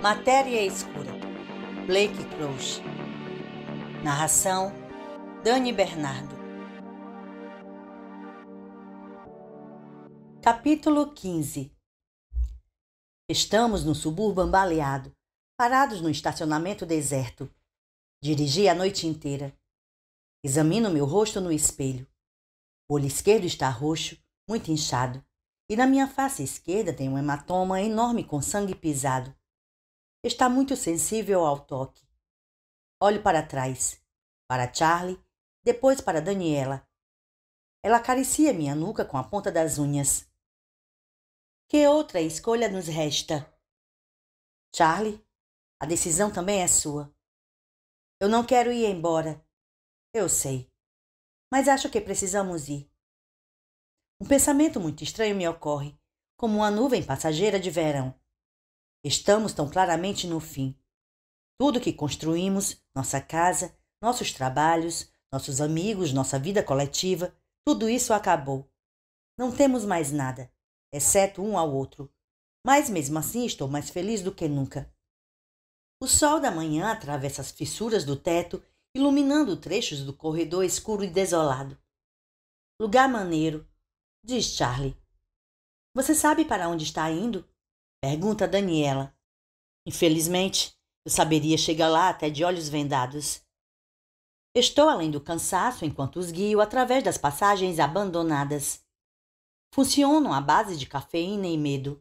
Matéria Escura, Blake Crouch. Narração: Dani Bernardo. Capítulo 15 Estamos no subúrbio baleado, parados no estacionamento deserto. Dirigi a noite inteira. Examino meu rosto no espelho. O olho esquerdo está roxo, muito inchado, e na minha face esquerda tem um hematoma enorme com sangue pisado está muito sensível ao toque. Olho para trás, para Charlie, depois para Daniela. Ela acaricia minha nuca com a ponta das unhas. Que outra escolha nos resta? Charlie, a decisão também é sua. Eu não quero ir embora. Eu sei. Mas acho que precisamos ir. Um pensamento muito estranho me ocorre, como uma nuvem passageira de verão. Estamos tão claramente no fim. Tudo que construímos, nossa casa, nossos trabalhos, nossos amigos, nossa vida coletiva, tudo isso acabou. Não temos mais nada, exceto um ao outro. Mas mesmo assim estou mais feliz do que nunca. O sol da manhã atravessa as fissuras do teto, iluminando trechos do corredor escuro e desolado. Lugar maneiro, diz Charlie. Você sabe para onde está indo? Pergunta a Daniela. Infelizmente, eu saberia chegar lá até de olhos vendados. Estou além do cansaço enquanto os guio através das passagens abandonadas. Funcionam à base de cafeína e medo.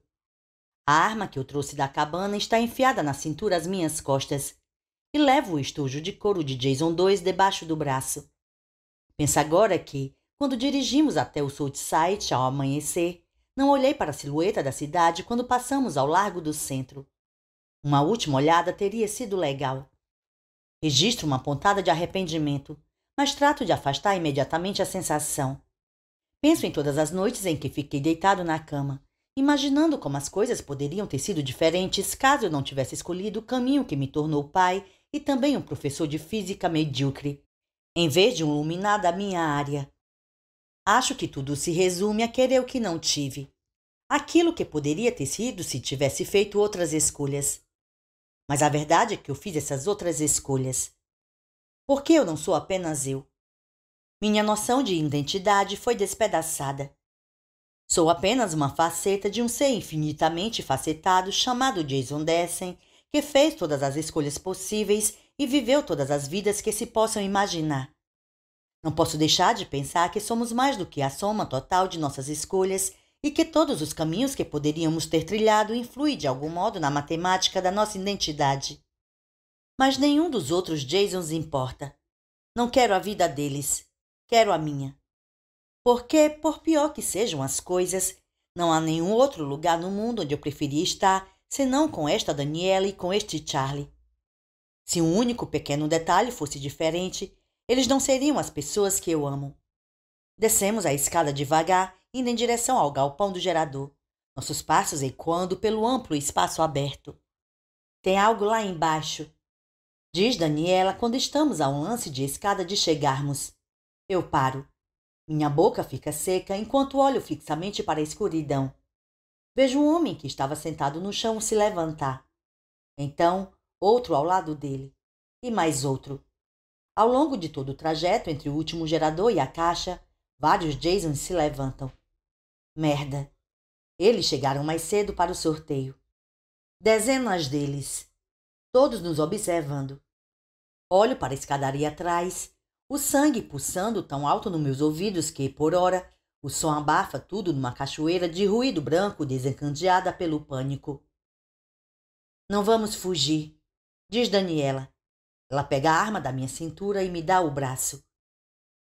A arma que eu trouxe da cabana está enfiada na cintura às minhas costas e levo o estojo de couro de Jason 2 debaixo do braço. Pensa agora que, quando dirigimos até o Southside ao amanhecer, não olhei para a silhueta da cidade quando passamos ao largo do centro. Uma última olhada teria sido legal. Registro uma pontada de arrependimento, mas trato de afastar imediatamente a sensação. Penso em todas as noites em que fiquei deitado na cama, imaginando como as coisas poderiam ter sido diferentes caso eu não tivesse escolhido o caminho que me tornou pai e também um professor de física medíocre, em vez de um iluminado da minha área. Acho que tudo se resume a querer o que não tive. Aquilo que poderia ter sido se tivesse feito outras escolhas. Mas a verdade é que eu fiz essas outras escolhas. Porque eu não sou apenas eu. Minha noção de identidade foi despedaçada. Sou apenas uma faceta de um ser infinitamente facetado chamado Jason Dessen, que fez todas as escolhas possíveis e viveu todas as vidas que se possam imaginar. Não posso deixar de pensar que somos mais do que a soma total de nossas escolhas e que todos os caminhos que poderíamos ter trilhado influem de algum modo na matemática da nossa identidade. Mas nenhum dos outros Jasons importa. Não quero a vida deles, quero a minha. Porque, por pior que sejam as coisas, não há nenhum outro lugar no mundo onde eu preferia estar senão com esta Daniela e com este Charlie. Se um único pequeno detalhe fosse diferente, eles não seriam as pessoas que eu amo. Descemos a escada devagar, indo em direção ao galpão do gerador, nossos passos ecoando pelo amplo espaço aberto. Tem algo lá embaixo, diz Daniela quando estamos a um lance de escada de chegarmos. Eu paro. Minha boca fica seca enquanto olho fixamente para a escuridão. Vejo um homem que estava sentado no chão se levantar. Então, outro ao lado dele. E mais outro. Ao longo de todo o trajeto entre o último gerador e a caixa, vários Jasons se levantam. Merda! Eles chegaram mais cedo para o sorteio. Dezenas deles, todos nos observando. Olho para a escadaria atrás, o sangue pulsando tão alto nos meus ouvidos que, por hora, o som abafa tudo numa cachoeira de ruído branco desencandeada pelo pânico. Não vamos fugir, diz Daniela. Ela pega a arma da minha cintura e me dá o braço.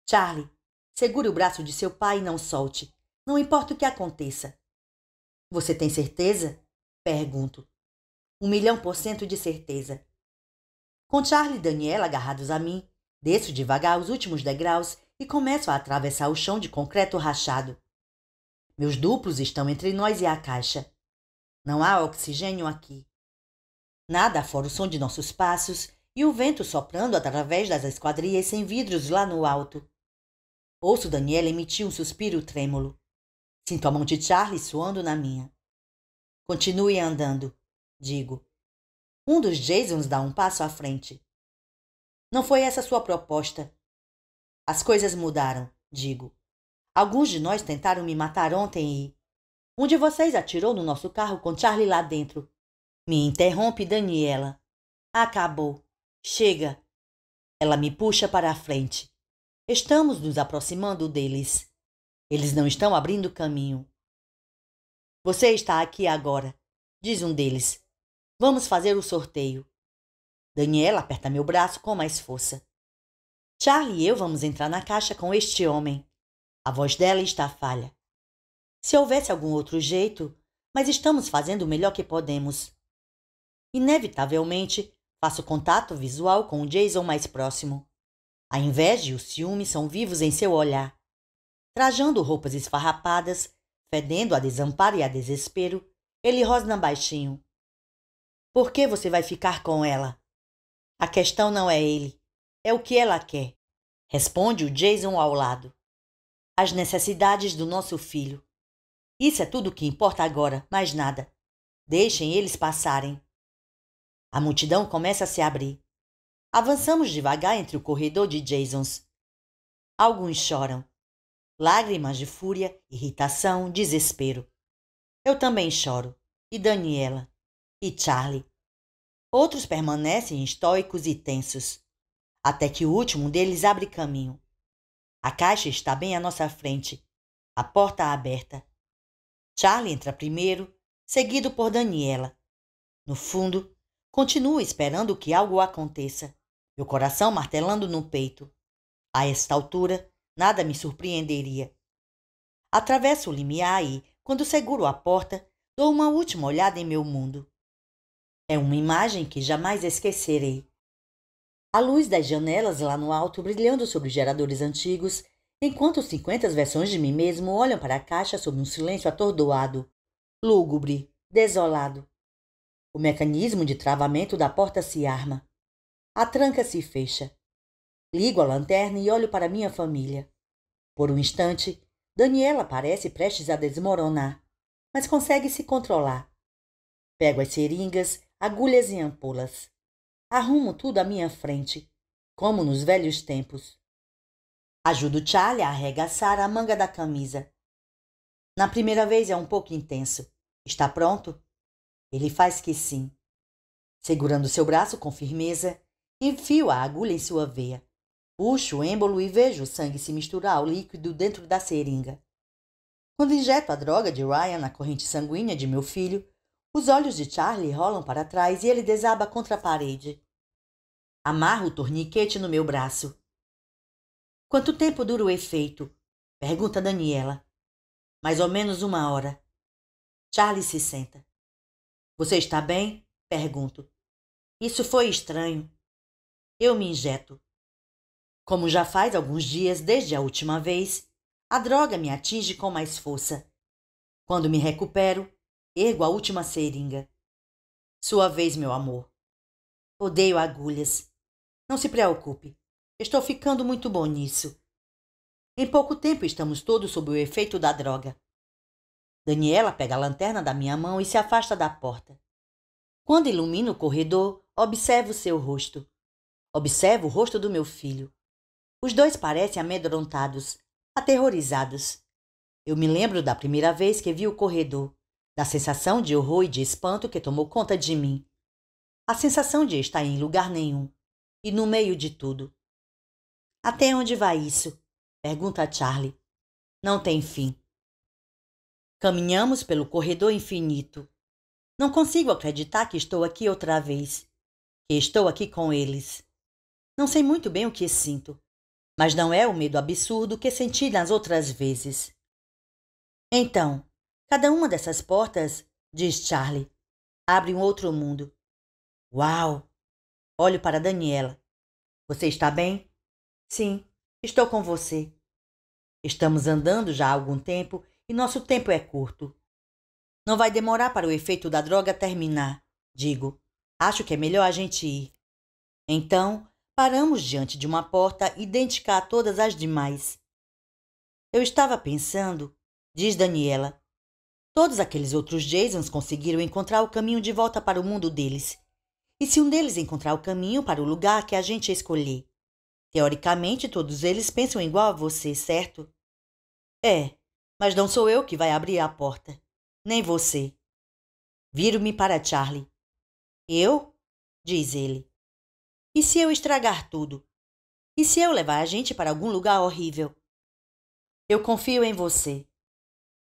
Charlie, segure o braço de seu pai e não solte. Não importa o que aconteça. Você tem certeza? Pergunto. Um milhão por cento de certeza. Com Charlie e Daniela agarrados a mim, desço devagar os últimos degraus e começo a atravessar o chão de concreto rachado. Meus duplos estão entre nós e a caixa. Não há oxigênio aqui. Nada fora o som de nossos passos e o vento soprando através das esquadrias sem vidros lá no alto. Ouço Daniela emitir um suspiro trêmulo. Sinto a mão de Charlie suando na minha. Continue andando, digo. Um dos Jasons dá um passo à frente. Não foi essa sua proposta. As coisas mudaram, digo. Alguns de nós tentaram me matar ontem e. Um de vocês atirou no nosso carro com Charlie lá dentro. Me interrompe Daniela. Acabou. Chega! Ela me puxa para a frente. Estamos nos aproximando deles. Eles não estão abrindo caminho. Você está aqui agora, diz um deles. Vamos fazer o sorteio. Daniela aperta meu braço com mais força. Charlie e eu vamos entrar na caixa com este homem. A voz dela está falha. Se houvesse algum outro jeito, mas estamos fazendo o melhor que podemos. Inevitavelmente, o contato visual com o Jason mais próximo. A inveja e o ciúme são vivos em seu olhar. Trajando roupas esfarrapadas, fedendo a desamparo e a desespero, ele rosna baixinho. Por que você vai ficar com ela? A questão não é ele, é o que ela quer. Responde o Jason ao lado. As necessidades do nosso filho. Isso é tudo o que importa agora, mais nada. Deixem eles passarem. A multidão começa a se abrir. Avançamos devagar entre o corredor de Jasons. Alguns choram. Lágrimas de fúria, irritação, desespero. Eu também choro. E Daniela. E Charlie. Outros permanecem estoicos e tensos. Até que o último deles abre caminho. A caixa está bem à nossa frente. A porta aberta. Charlie entra primeiro, seguido por Daniela. No fundo, Continuo esperando que algo aconteça, meu coração martelando no peito. A esta altura, nada me surpreenderia. Atravesso o limiar e, quando seguro a porta, dou uma última olhada em meu mundo. É uma imagem que jamais esquecerei. A luz das janelas lá no alto brilhando sobre geradores antigos, enquanto cinquenta versões de mim mesmo olham para a caixa sob um silêncio atordoado, lúgubre, desolado. O mecanismo de travamento da porta se arma. A tranca se fecha. Ligo a lanterna e olho para minha família. Por um instante, Daniela parece prestes a desmoronar, mas consegue se controlar. Pego as seringas, agulhas e ampulas. Arrumo tudo à minha frente, como nos velhos tempos. Ajudo Charlie a arregaçar a manga da camisa. Na primeira vez é um pouco intenso. Está pronto? Ele faz que sim. Segurando seu braço com firmeza, enfio a agulha em sua veia. Puxo o êmbolo e vejo o sangue se misturar ao líquido dentro da seringa. Quando injeto a droga de Ryan na corrente sanguínea de meu filho, os olhos de Charlie rolam para trás e ele desaba contra a parede. Amarro o torniquete no meu braço. Quanto tempo dura o efeito? Pergunta Daniela. Mais ou menos uma hora. Charlie se senta. Você está bem? Pergunto. Isso foi estranho. Eu me injeto. Como já faz alguns dias desde a última vez, a droga me atinge com mais força. Quando me recupero, ergo a última seringa. Sua vez, meu amor. Odeio agulhas. Não se preocupe. Estou ficando muito bom nisso. Em pouco tempo estamos todos sob o efeito da droga. Daniela pega a lanterna da minha mão e se afasta da porta. Quando ilumina o corredor, observo seu rosto. Observo o rosto do meu filho. Os dois parecem amedrontados, aterrorizados. Eu me lembro da primeira vez que vi o corredor, da sensação de horror e de espanto que tomou conta de mim. A sensação de estar em lugar nenhum e no meio de tudo. Até onde vai isso? pergunta Charlie. Não tem fim. Caminhamos pelo corredor infinito. Não consigo acreditar que estou aqui outra vez, que estou aqui com eles. Não sei muito bem o que sinto, mas não é o medo absurdo que senti nas outras vezes. Então, cada uma dessas portas, diz Charlie, abre um outro mundo. Uau! Olho para Daniela. Você está bem? Sim, estou com você. Estamos andando já há algum tempo e nosso tempo é curto. Não vai demorar para o efeito da droga terminar, digo. Acho que é melhor a gente ir. Então, paramos diante de uma porta idêntica a todas as demais. Eu estava pensando, diz Daniela. Todos aqueles outros Jasons conseguiram encontrar o caminho de volta para o mundo deles. E se um deles encontrar o caminho para o lugar que a gente escolher? Teoricamente, todos eles pensam igual a você, certo? É, mas não sou eu que vai abrir a porta, nem você. Viro-me para Charlie. Eu? diz ele. E se eu estragar tudo? E se eu levar a gente para algum lugar horrível? Eu confio em você.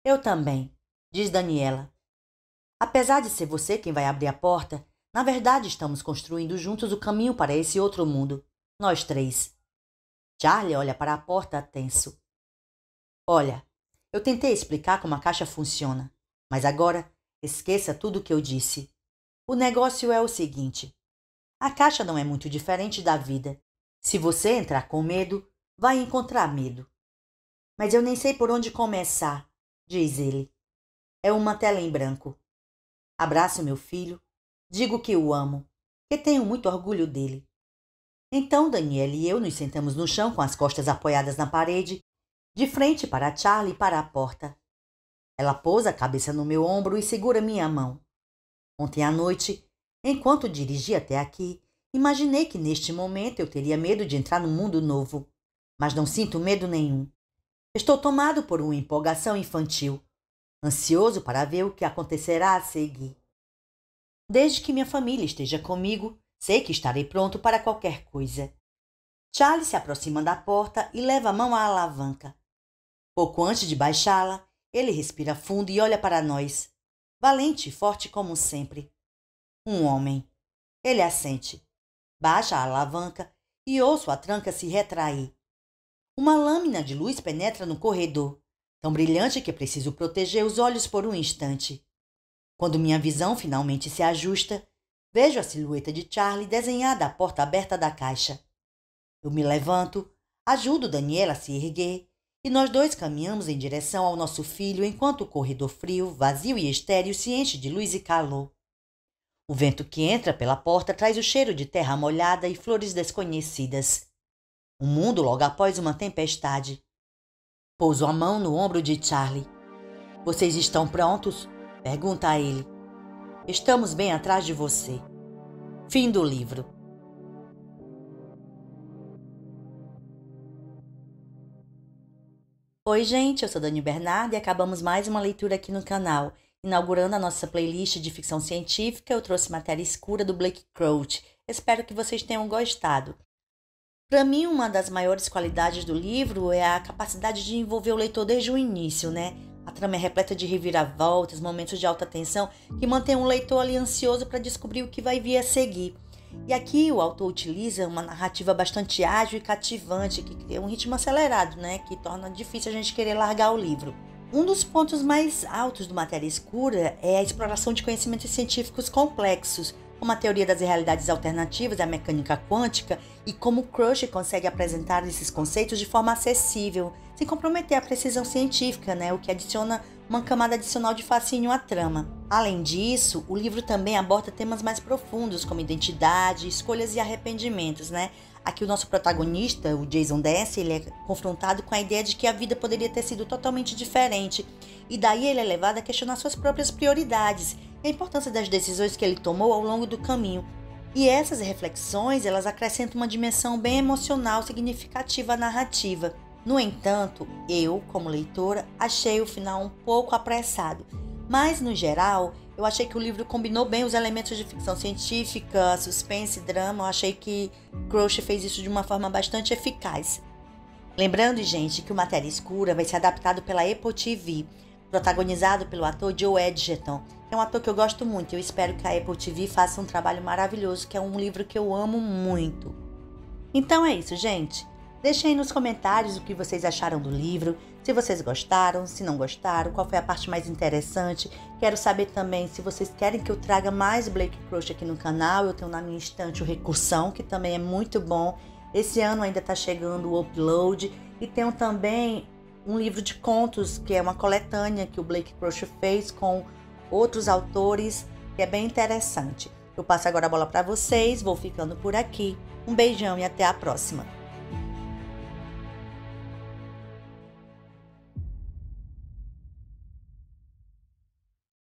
Eu também, diz Daniela. Apesar de ser você quem vai abrir a porta, na verdade estamos construindo juntos o caminho para esse outro mundo, nós três. Charlie olha para a porta tenso. Olha, eu tentei explicar como a caixa funciona, mas agora esqueça tudo o que eu disse. O negócio é o seguinte: a caixa não é muito diferente da vida. Se você entrar com medo, vai encontrar medo. Mas eu nem sei por onde começar, diz ele. É uma tela em branco. Abraço meu filho, digo que o amo, que tenho muito orgulho dele. Então Daniel e eu nos sentamos no chão com as costas apoiadas na parede de frente para Charlie e para a porta. Ela pousa a cabeça no meu ombro e segura minha mão. Ontem à noite, enquanto dirigi até aqui, imaginei que neste momento eu teria medo de entrar no mundo novo, mas não sinto medo nenhum. Estou tomado por uma empolgação infantil, ansioso para ver o que acontecerá a seguir. Desde que minha família esteja comigo, sei que estarei pronto para qualquer coisa. Charlie se aproxima da porta e leva a mão à alavanca. Pouco antes de baixá-la, ele respira fundo e olha para nós. Valente e forte como sempre. Um homem. Ele assente. Baixa a alavanca e ouço a tranca se retrair. Uma lâmina de luz penetra no corredor, tão brilhante que preciso proteger os olhos por um instante. Quando minha visão finalmente se ajusta, vejo a silhueta de Charlie desenhada à porta aberta da caixa. Eu me levanto, ajudo Daniela a se erguer e nós dois caminhamos em direção ao nosso filho enquanto o corredor frio, vazio e estéril se enche de luz e calor. O vento que entra pela porta traz o cheiro de terra molhada e flores desconhecidas. O um mundo logo após uma tempestade. Pouso a mão no ombro de Charlie. Vocês estão prontos? Pergunta a ele. Estamos bem atrás de você. Fim do livro. Oi, gente, eu sou Dani Bernardo e acabamos mais uma leitura aqui no canal. Inaugurando a nossa playlist de ficção científica, eu trouxe matéria escura do Blake Crouch. Espero que vocês tenham gostado. Para mim, uma das maiores qualidades do livro é a capacidade de envolver o leitor desde o início, né? A trama é repleta de reviravoltas, momentos de alta tensão que mantém o leitor ali ansioso para descobrir o que vai vir a seguir. E aqui o autor utiliza uma narrativa bastante ágil e cativante, que cria um ritmo acelerado, né, que torna difícil a gente querer largar o livro. Um dos pontos mais altos do Matéria Escura é a exploração de conhecimentos científicos complexos, como a teoria das realidades alternativas, a mecânica quântica e como Crush consegue apresentar esses conceitos de forma acessível, sem comprometer a precisão científica, né, o que adiciona uma camada adicional de fascínio à trama. Além disso, o livro também aborda temas mais profundos, como identidade, escolhas e arrependimentos, né? Aqui o nosso protagonista, o Jason Dess, ele é confrontado com a ideia de que a vida poderia ter sido totalmente diferente, e daí ele é levado a questionar suas próprias prioridades e a importância das decisões que ele tomou ao longo do caminho. E essas reflexões, elas acrescentam uma dimensão bem emocional significativa à narrativa. No entanto, eu, como leitora, achei o final um pouco apressado, mas no geral, eu achei que o livro combinou bem os elementos de ficção científica, suspense, e drama. Eu achei que Crouch fez isso de uma forma bastante eficaz. Lembrando, gente, que o Matéria Escura vai ser adaptado pela Apple TV, protagonizado pelo ator Joe Edgerton, que é um ator que eu gosto muito. Eu espero que a Apple TV faça um trabalho maravilhoso, que é um livro que eu amo muito. Então é isso, gente. Deixem aí nos comentários o que vocês acharam do livro, se vocês gostaram, se não gostaram, qual foi a parte mais interessante. Quero saber também se vocês querem que eu traga mais Blake Crouch aqui no canal. Eu tenho na minha estante o Recursão, que também é muito bom. Esse ano ainda está chegando o Upload. E tenho também um livro de contos, que é uma coletânea que o Blake Crouch fez com outros autores, que é bem interessante. Eu passo agora a bola para vocês, vou ficando por aqui. Um beijão e até a próxima!